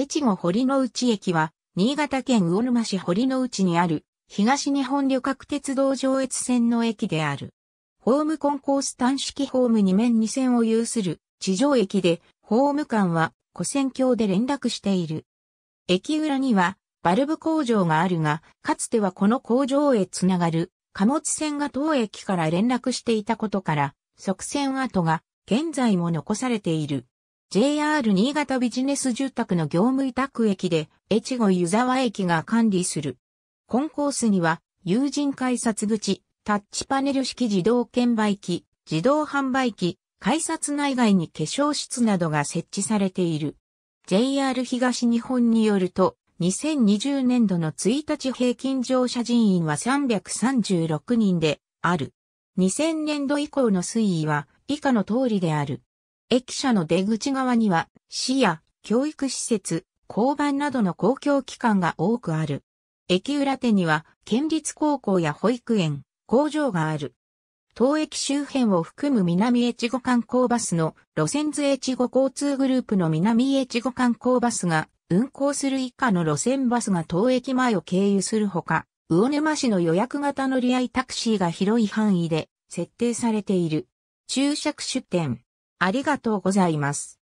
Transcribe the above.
越後堀之内駅は、新潟県魚沼市堀之内にある、東日本旅客鉄道上越線の駅である。ホームコンコース単式ホーム2面2線を有する地上駅で、ホーム間は古線橋で連絡している。駅裏にはバルブ工場があるが、かつてはこの工場へつながる貨物船が当駅から連絡していたことから、側線跡が現在も残されている。JR 新潟ビジネス住宅の業務委託駅で、越後湯沢駅が管理する。コンコースには、友人改札口、タッチパネル式自動券売機、自動販売機、改札内外に化粧室などが設置されている。JR 東日本によると、2020年度の1日平均乗車人員は336人である。2000年度以降の推移は以下の通りである。駅舎の出口側には、市や教育施設、交番などの公共機関が多くある。駅裏手には、県立高校や保育園、工場がある。当駅周辺を含む南越後観光バスの路線図越後交通グループの南越後観光バスが運行する以下の路線バスが当駅前を経由するほか、魚沼市の予約型乗り合いタクシーが広い範囲で設定されている。注釈出店。ありがとうございます。